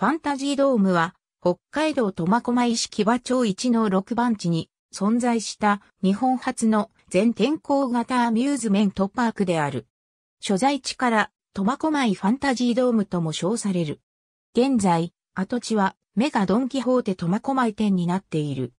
ファンタジードームは、北海道苫小牧市木場町一の6番地に存在した日本初の全天候型アミューズメントパークである。所在地から苫小牧ファンタジードームとも称される。現在、跡地はメガドンキホーテ苫小牧店になっている。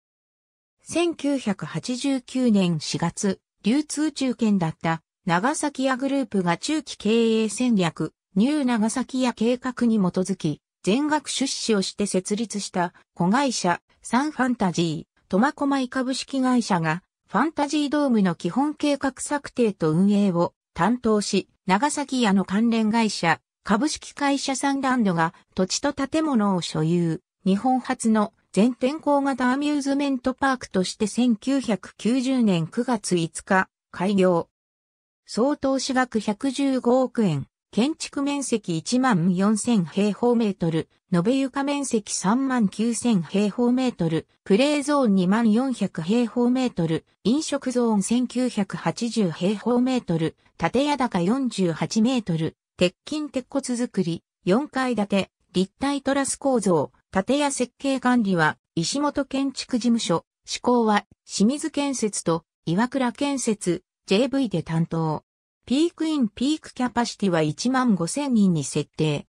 1989年4月、流通中堅だった長崎屋グループが中期経営戦略、ニュー長崎屋計画に基づき、全額出資をして設立した子会社サンファンタジー、苫小牧株式会社がファンタジードームの基本計画策定と運営を担当し、長崎屋の関連会社、株式会社サンランドが土地と建物を所有、日本初の全天候型アミューズメントパークとして1990年9月5日開業。総投資額115億円。建築面積1万4000平方メートル、延べ床面積3万9000平方メートル、プレーゾーン2万400平方メートル、飲食ゾーン1980平方メートル、建屋高48メートル、鉄筋鉄骨造り、4階建て、立体トラス構造、建屋設計管理は、石本建築事務所、施工は、清水建設と、岩倉建設、JV で担当。ピークインピークキャパシティは1万5000人に設定。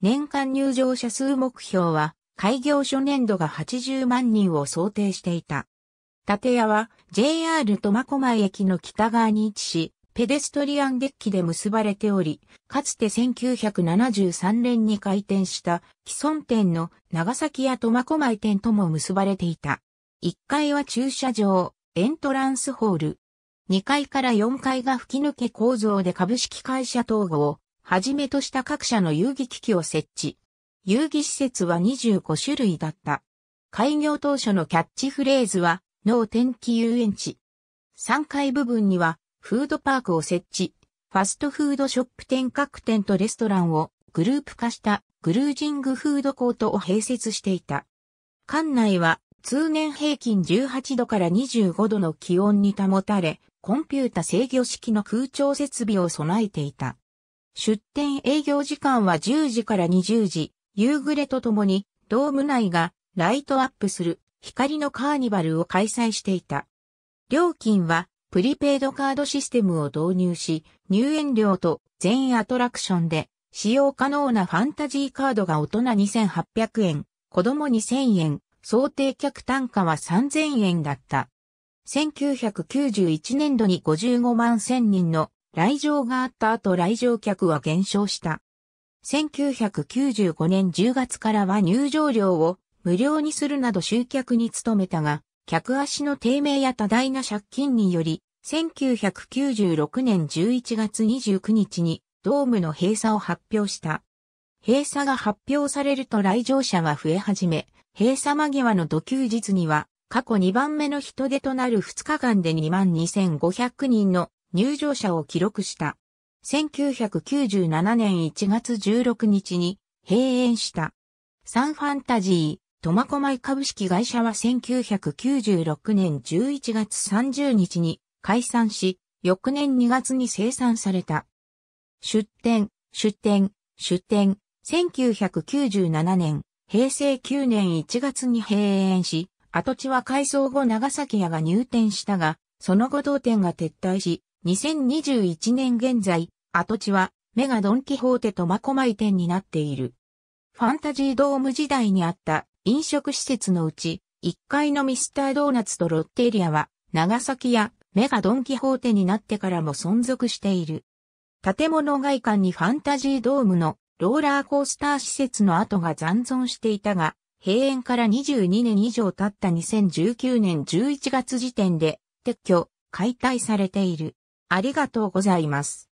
年間入場者数目標は、開業初年度が80万人を想定していた。建屋は JR 苫小牧駅の北側に位置し、ペデストリアンデッキで結ばれており、かつて1973年に開店した既存店の長崎屋苫小牧店とも結ばれていた。1階は駐車場、エントランスホール、2階から4階が吹き抜け構造で株式会社統合をはじめとした各社の遊戯機器を設置。遊戯施設は25種類だった。開業当初のキャッチフレーズは、脳天気遊園地。3階部分には、フードパークを設置、ファストフードショップ店各店とレストランをグループ化したグルージングフードコートを併設していた。館内は通年平均18度から25度の気温に保たれ、コンピュータ制御式の空調設備を備えていた。出店営業時間は10時から20時、夕暮れとともに、ドーム内がライトアップする光のカーニバルを開催していた。料金はプリペイドカードシステムを導入し、入園料と全アトラクションで使用可能なファンタジーカードが大人2800円、子供2000円、想定客単価は3000円だった。1991年度に55万1000人の来場があった後来場客は減少した。1995年10月からは入場料を無料にするなど集客に努めたが、客足の低迷や多大な借金により、1996年11月29日にドームの閉鎖を発表した。閉鎖が発表されると来場者は増え始め、閉鎖間際の土休日には過去2番目の人出となる2日間で22,500人の入場者を記録した。1997年1月16日に閉園した。サンファンタジー、苫小牧株式会社は1996年11月30日に解散し、翌年2月に生産された。出店、出店、出店、1997年、平成9年1月に閉園し、跡地は改装後長崎屋が入店したが、その後同店が撤退し、2021年現在、跡地はメガドンキホーテとマコマイ店になっている。ファンタジードーム時代にあった飲食施設のうち、1階のミスタードーナツとロッテリアは、長崎屋、メガドンキホーテになってからも存続している。建物外観にファンタジードームのローラーコースター施設の跡が残存していたが、閉園から22年以上経った2019年11月時点で撤去、解体されている。ありがとうございます。